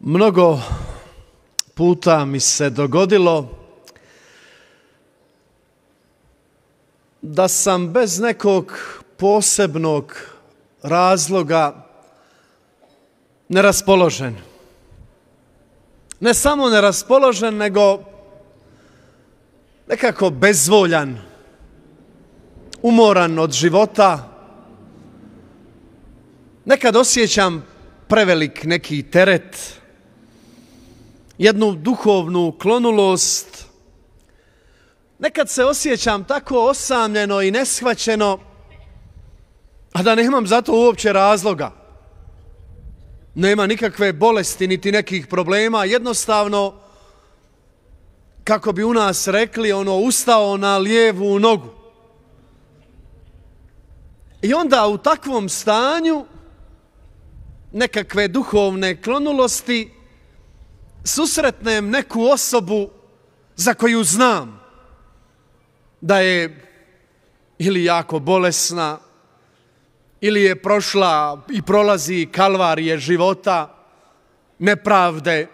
Mnogo puta mi se dogodilo da sam bez nekog posebnog razloga neraspoložen. Ne samo neraspoložen, nego nekako bezvoljan, umoran od života. Nekad osjećam prevelik neki teret, jednu duhovnu klonulost. Nekad se osjećam tako osamljeno i neshvaćeno, a da nemam za to uopće razloga. Nema nikakve bolesti niti nekih problema, jednostavno kako bi u nas rekli, ono ustao na lijevu nogu. I onda u takvom stanju nekakve duhovne klonulosti susretnem neku osobu za koju znam da je ili jako bolesna, ili je prošla i prolazi kalvarije života, nepravde,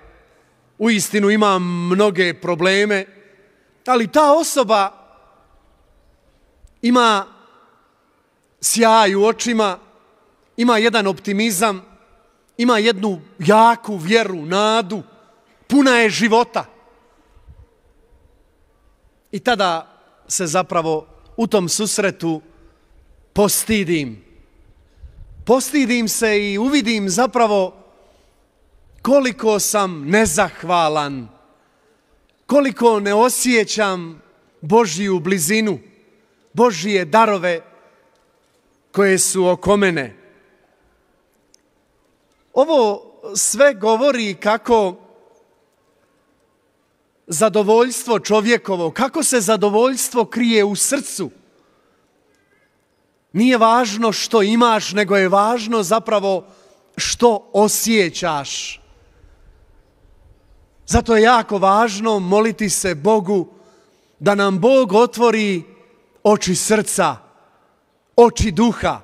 u istinu ima mnoge probleme, ali ta osoba ima sjaj u očima, ima jedan optimizam, ima jednu jaku vjeru, nadu, puna je života. I tada se zapravo u tom susretu postidim. Postidim se i uvidim zapravo koliko sam nezahvalan, koliko ne osjećam Božju blizinu, Božije darove koje su oko mene. Ovo sve govori kako zadovoljstvo čovjekovo, kako se zadovoljstvo krije u srcu. Nije važno što imaš, nego je važno zapravo što osjećaš. Zato je jako važno moliti se Bogu da nam Bog otvori oči srca, oči duha,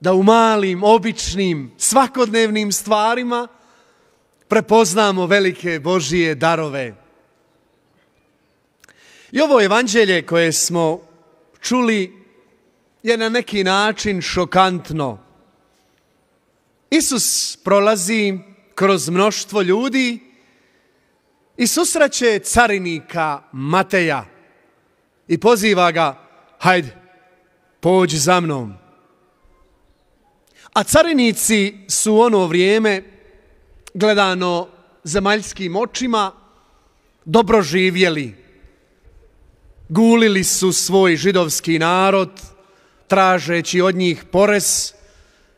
da u malim, običnim, svakodnevnim stvarima prepoznamo velike Božije darove. I ovo evanđelje koje smo čuli je na neki način šokantno. Isus prolazi kroz mnoštvo ljudi i susreće carinika Mateja i poziva ga, hajde, pođi za mnom. A carinici su ono vrijeme gledano zemaljskim očima dobro živjeli Gulili su svoj židovski narod, tražeći od njih porez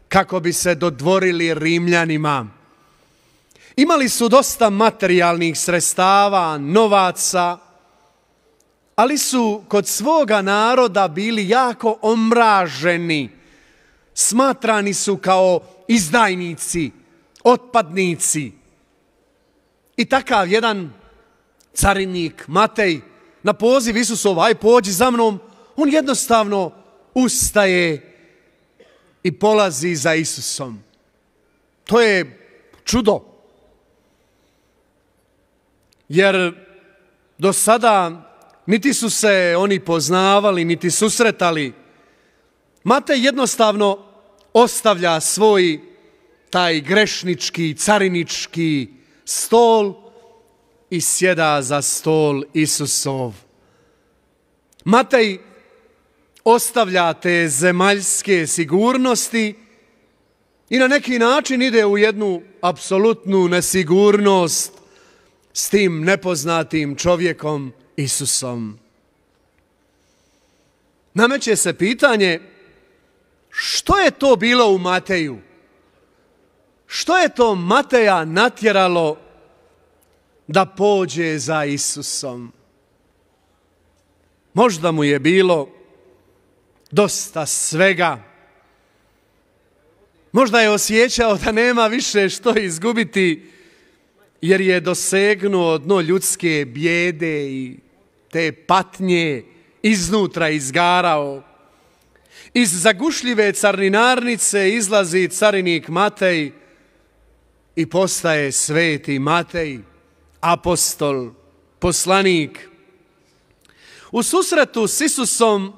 kako bi se dodvorili Rimljanima. Imali su dosta materijalnih sredstava, novaca, ali su kod svoga naroda bili jako omraženi. Smatrani su kao izdajnici, otpadnici. I takav jedan carinik Matej na poziv Isusova, aj pođi za mnom, on jednostavno ustaje i polazi za Isusom. To je čudo. Jer do sada niti su se oni poznavali, niti susretali. Matej jednostavno ostavlja svoj taj grešnički, carinički stol i sjeda za stol Isusov. Matej ostavlja te zemaljske sigurnosti i na neki način ide u jednu apsolutnu nesigurnost s tim nepoznatim čovjekom Isusom. Nameće se pitanje što je to bilo u Mateju? Što je to Mateja natjeralo da pođe za Isusom. Možda mu je bilo dosta svega. Možda je osjećao da nema više što izgubiti jer je dosegnuo dno ljudske bijede i te patnje iznutra izgarao. Iz zagušljive carinarnice izlazi carinik Matej i postaje sveti Matej apostol, poslanik. U susretu s Isusom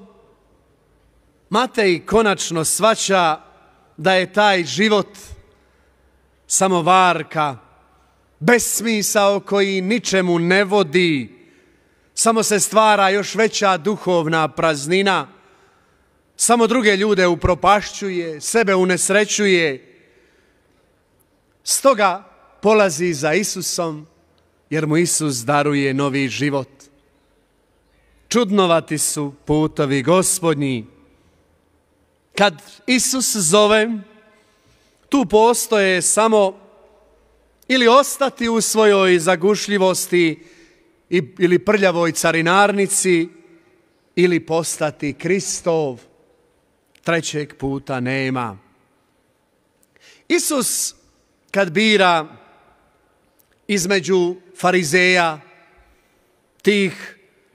Matej konačno svaća da je taj život samo varka, besmisao koji ničemu ne vodi, samo se stvara još veća duhovna praznina, samo druge ljude upropašćuje, sebe unesrećuje. Stoga polazi za Isusom, jer mu Isus daruje novi život. Čudnovati su putovi gospodnji. Kad Isus zove, tu postoje samo ili ostati u svojoj zagušljivosti ili prljavoj carinarnici ili postati Kristov. Trećeg puta nema. Isus kad bira između farizeja, tih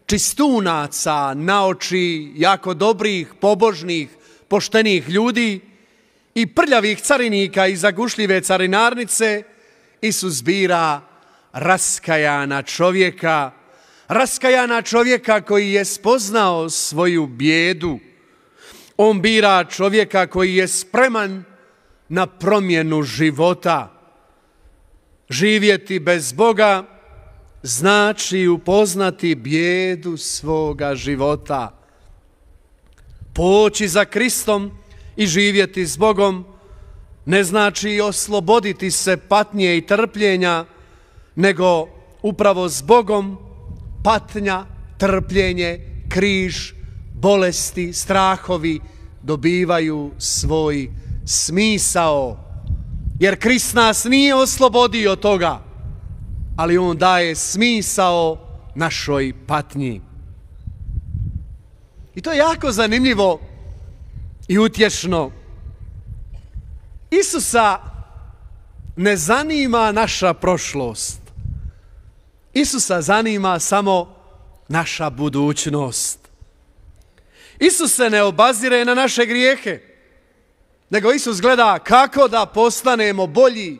čistunaca na oči jako dobrih, pobožnih, poštenih ljudi i prljavih carinika i zagušljive carinarnice, Isus bira raskajana čovjeka, raskajana čovjeka koji je spoznao svoju bijedu. On bira čovjeka koji je spreman na promjenu života. Živjeti bez Boga znači upoznati bijedu svoga života. Poći za Kristom i živjeti s Bogom ne znači osloboditi se patnje i trpljenja, nego upravo s Bogom patnja, trpljenje, križ, bolesti, strahovi dobivaju svoj smisao. Jer Krist nas nije oslobodio toga, ali On daje smisao našoj patnji. I to je jako zanimljivo i utješno. Isusa ne zanima naša prošlost. Isusa zanima samo naša budućnost. Isus se ne obazire na naše grijehe. Nego Isus gleda kako da postanemo bolji,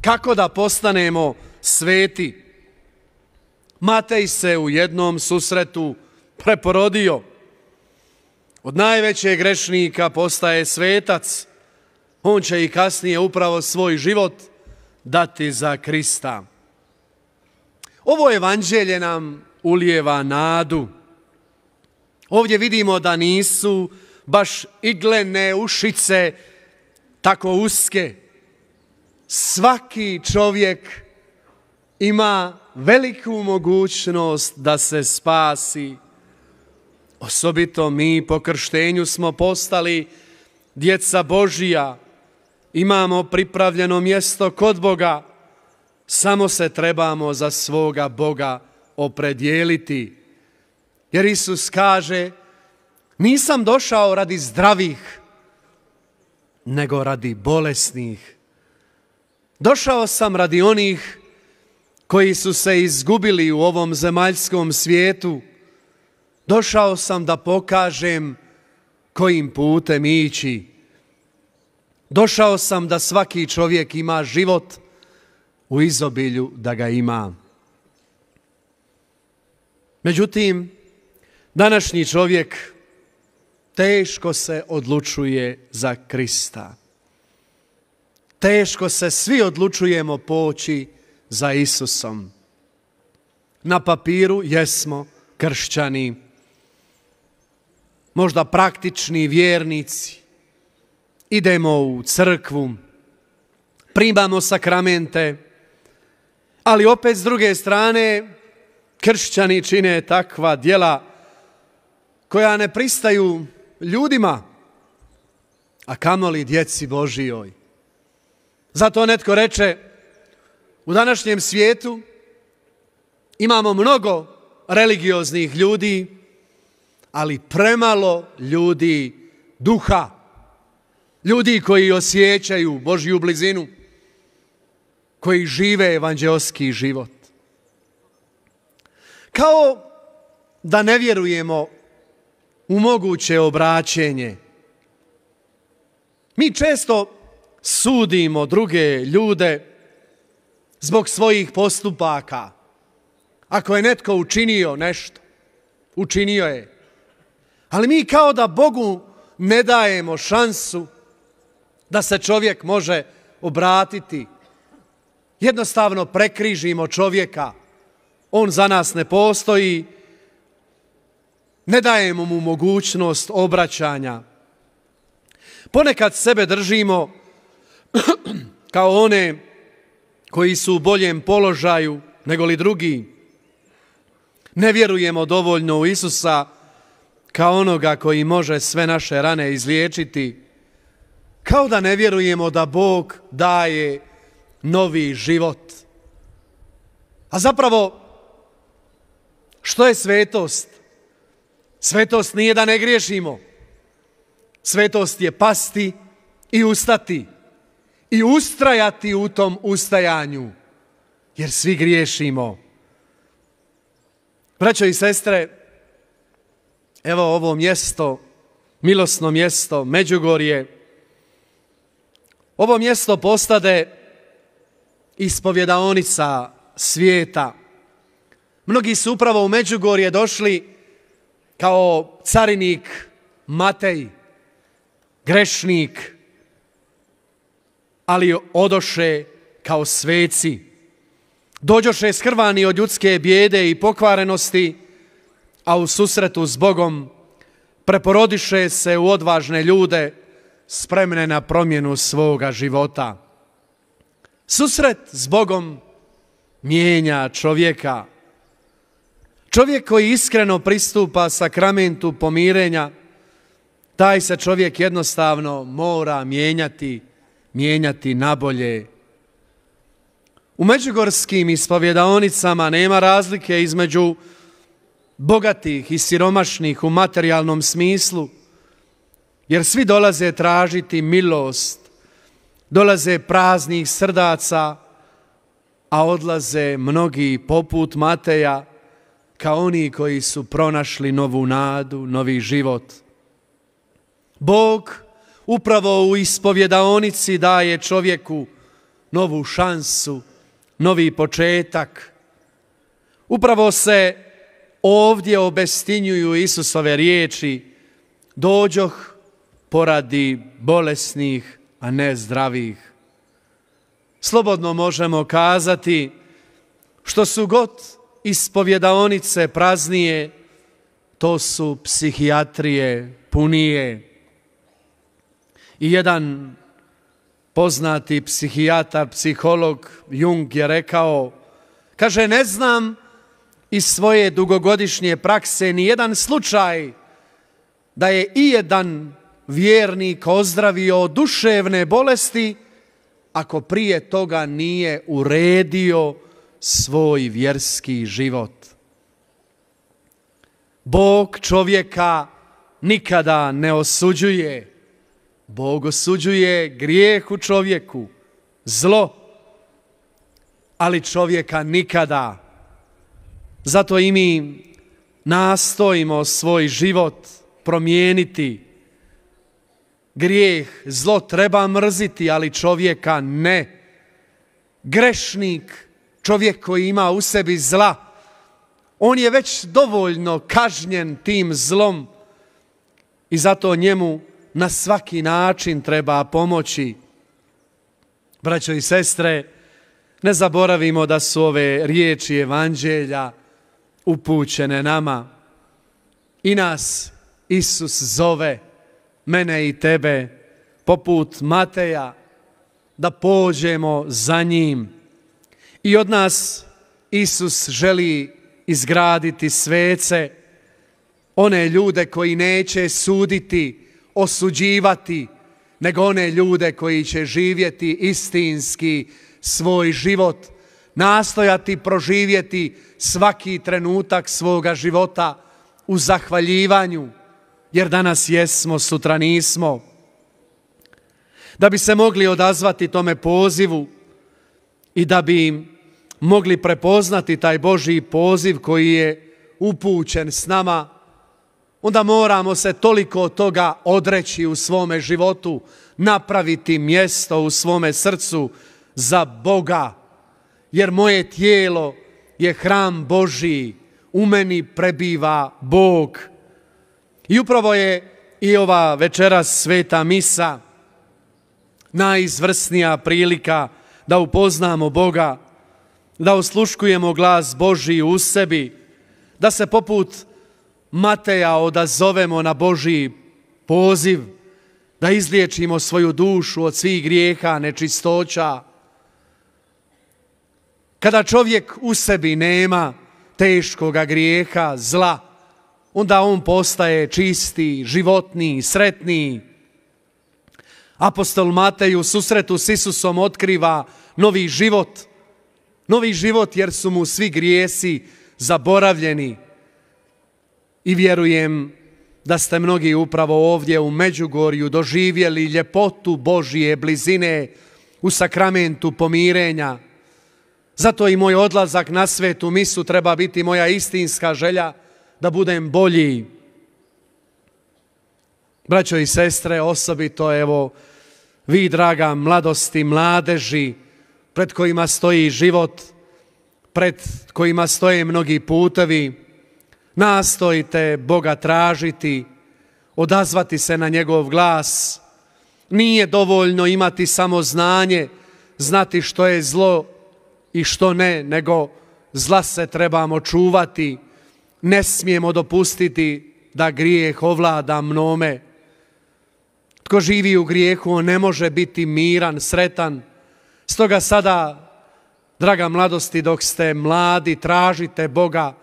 kako da postanemo sveti. Matej se u jednom susretu preporodio. Od najvećeg grešnika postaje svetac. On će i kasnije upravo svoj život dati za Krista. Ovo evanđelje nam ulijeva nadu. Ovdje vidimo da nisu baš iglene ušice, tako uske. Svaki čovjek ima veliku mogućnost da se spasi. Osobito mi po krštenju smo postali djeca Božija. Imamo pripravljeno mjesto kod Boga. Samo se trebamo za svoga Boga opredijeliti. Jer Isus kaže, nisam došao radi zdravih, nego radi bolesnih. Došao sam radi onih koji su se izgubili u ovom zemaljskom svijetu. Došao sam da pokažem kojim putem ići. Došao sam da svaki čovjek ima život u izobilju da ga ima. Međutim, današnji čovjek teško se odlučuje za Krista. Teško se svi odlučujemo poći za Isusom. Na papiru jesmo kršćani, možda praktični vjernici. Idemo u crkvu, primamo sakramente, ali opet s druge strane kršćani čine takva djela koja ne pristaju ljudima, a kamoli djeci Božijoj. Zato netko reče, u današnjem svijetu imamo mnogo religioznih ljudi, ali premalo ljudi duha, ljudi koji osjećaju Božju blizinu, koji žive evanđeoski život. Kao da ne vjerujemo u moguće obraćenje. Mi često sudimo druge ljude zbog svojih postupaka. Ako je netko učinio nešto, učinio je. Ali mi kao da Bogu ne dajemo šansu da se čovjek može obratiti. Jednostavno prekrižimo čovjeka. On za nas ne postoji, ne dajemo mu mogućnost obraćanja. Ponekad sebe držimo kao one koji su u boljem položaju nego li drugi. Ne vjerujemo dovoljno u Isusa kao onoga koji može sve naše rane izliječiti. Kao da ne vjerujemo da Bog daje novi život. A zapravo, što je svetost? Svetost nije da ne griješimo. Svetost je pasti i ustati. I ustrajati u tom ustajanju. Jer svi griješimo. Braćo i sestre, evo ovo mjesto, milosno mjesto, Međugorje, ovo mjesto postade ispovjedaonica svijeta. Mnogi su upravo u Međugorje došli kao carinik Matej, grešnik, ali odoše kao sveci. Dođoše skrvani od ljudske bijede i pokvarenosti, a u susretu s Bogom preporodiše se u odvažne ljude spremne na promjenu svoga života. Susret s Bogom mijenja čovjeka. Čovjek koji iskreno pristupa sakramentu pomirenja, taj se čovjek jednostavno mora mijenjati, mijenjati nabolje. U međugorskim ispovjedaonicama nema razlike između bogatih i siromašnih u materijalnom smislu, jer svi dolaze tražiti milost, dolaze praznih srdaca, a odlaze mnogi poput Mateja, kao oni koji su pronašli novu nadu, novi život. Bog upravo u ispovjedaonici daje čovjeku novu šansu, novi početak. Upravo se ovdje obestinjuju Isusove riječi dođoh poradi bolesnih, a ne zdravih. Slobodno možemo kazati što su god ispovjedaonice praznije, to su psihijatrije punije. I jedan poznati psihijatar, psiholog Jung je rekao, kaže ne znam iz svoje dugogodišnje prakse ni jedan slučaj da je i jedan vjernik ozdravio duševne bolesti ako prije toga nije uredio svoj vjerski život. Bog čovjeka nikada ne osuđuje. Bog osuđuje grijeh u čovjeku, zlo, ali čovjeka nikada. Zato i mi nastojimo svoj život promijeniti. Grijeh, zlo treba mrziti, ali čovjeka ne. Grešnik Čovjek koji ima u sebi zla, on je već dovoljno kažnjen tim zlom i zato njemu na svaki način treba pomoći. Braćo i sestre, ne zaboravimo da su ove riječi evanđelja upućene nama. I nas Isus zove, mene i tebe, poput Mateja, da pođemo za njim i od nas Isus želi izgraditi svece, one ljude koji neće suditi, osuđivati, nego one ljude koji će živjeti istinski svoj život, nastojati proživjeti svaki trenutak svoga života u zahvaljivanju, jer danas jesmo, sutra nismo. Da bi se mogli odazvati tome pozivu, i da bi im mogli prepoznati taj Božji poziv koji je upućen s nama, onda moramo se toliko toga odreći u svome životu, napraviti mjesto u svome srcu za Boga, jer moje tijelo je hram Boži, u meni prebiva Bog. I upravo je i ova večera sveta misa najizvrsnija prilika da upoznamo Boga, da osluškujemo glas Boži u sebi, da se poput Mateja odazovemo na Boži poziv, da izliječimo svoju dušu od svih grijeha, nečistoća. Kada čovjek u sebi nema teškoga grijeha, zla, onda on postaje čisti, životni, sretniji, Apostol Matej u susretu s Isusom otkriva novi život. Novi život jer su mu svi grijesi zaboravljeni. I vjerujem da ste mnogi upravo ovdje u Međugorju doživjeli ljepotu Božije blizine u sakramentu pomirenja. Zato i moj odlazak na svetu misu treba biti moja istinska želja da budem bolji. Braćo i sestre, osobito evo vi draga mladosti, mladeži, pred kojima stoji život, pred kojima stoje mnogi putevi, nastojite Boga tražiti, odazvati se na njegov glas. Nije dovoljno imati samo znanje, znati što je zlo i što ne, nego zla se trebamo čuvati. Ne smijemo dopustiti da grijeh ovlada mnome. Tko živi u grijehu, on ne može biti miran, sretan. Stoga sada, draga mladosti, dok ste mladi, tražite Boga,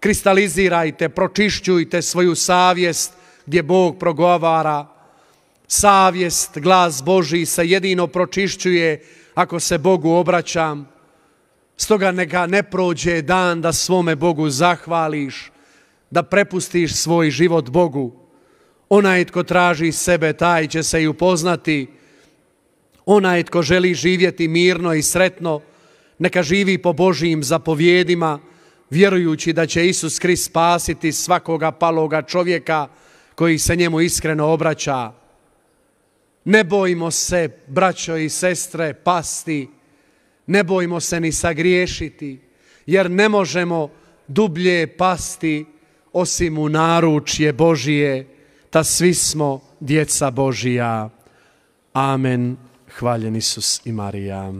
kristalizirajte, pročišćujte svoju savjest gdje Bog progovara. Savjest, glas Boži se jedino pročišćuje ako se Bogu obraćam. Stoga neka ne prođe dan da svome Bogu zahvališ, da prepustiš svoj život Bogu. Onaj tko traži sebe, taj će se i upoznati. Onaj tko želi živjeti mirno i sretno, neka živi po Božijim zapovjedima, vjerujući da će Isus Krist spasiti svakoga paloga čovjeka koji se njemu iskreno obraća. Ne bojimo se, braćo i sestre, pasti, ne bojimo se ni sagriješiti, jer ne možemo dublje pasti osim u naručje Božije da svi smo djeca Božija. Amen. Hvaljen Isus i Marija.